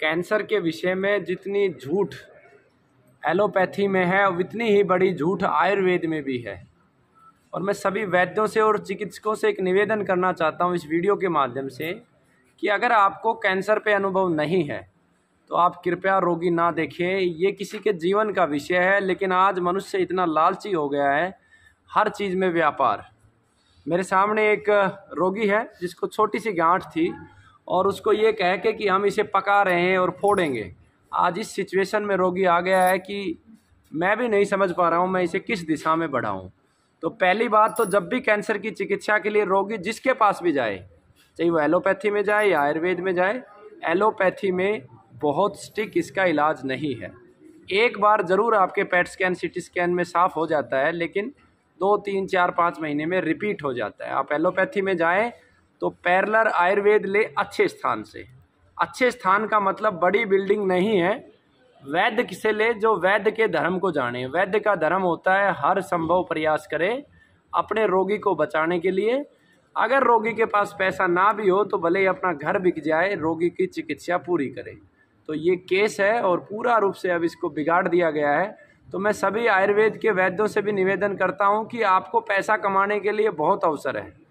cancer के विषय में जितनी झूठ एलोपैथी में है उतनी ही बड़ी झूठ आयुर्वेद में भी है और मैं सभी वैद्यों से और चिकित्सकों से एक निवेदन करना चाहता हूँ इस वीडियो के माध्यम से कि अगर आपको कैंसर पे अनुभव नहीं है तो आप कृपया रोगी ना देखें ये किसी के जीवन का विषय है लेकिन आज मनुष्य इतना लालची हो गया है हर चीज़ में व्यापार मेरे सामने एक रोगी है जिसको छोटी सी गांठ थी और उसको ये कह के कि हम इसे पका रहे हैं और फोड़ेंगे आज इस सिचुएशन में रोगी आ गया है कि मैं भी नहीं समझ पा रहा हूँ मैं इसे किस दिशा में बढ़ाऊँ तो पहली बात तो जब भी कैंसर की चिकित्सा के लिए रोगी जिसके पास भी जाए चाहे वो एलोपैथी में जाए या आयुर्वेद में जाए एलोपैथी में बहुत स्टिक इसका इलाज नहीं है एक बार ज़रूर आपके पैट स्कैन सिटी स्कैन में साफ़ हो जाता है लेकिन दो तीन चार पाँच महीने में रिपीट हो जाता है आप एलोपैथी में जाएँ तो पैरलर आयुर्वेद ले अच्छे स्थान से अच्छे स्थान का मतलब बड़ी बिल्डिंग नहीं है वैद्य किसे ले जो वैद्य के धर्म को जाने वैद्य का धर्म होता है हर संभव प्रयास करे अपने रोगी को बचाने के लिए अगर रोगी के पास पैसा ना भी हो तो भले ही अपना घर बिक जाए रोगी की चिकित्सा पूरी करे तो ये केस है और पूरा रूप से अब इसको बिगाड़ दिया गया है तो मैं सभी आयुर्वेद के वैद्यों से भी निवेदन करता हूँ कि आपको पैसा कमाने के लिए बहुत अवसर है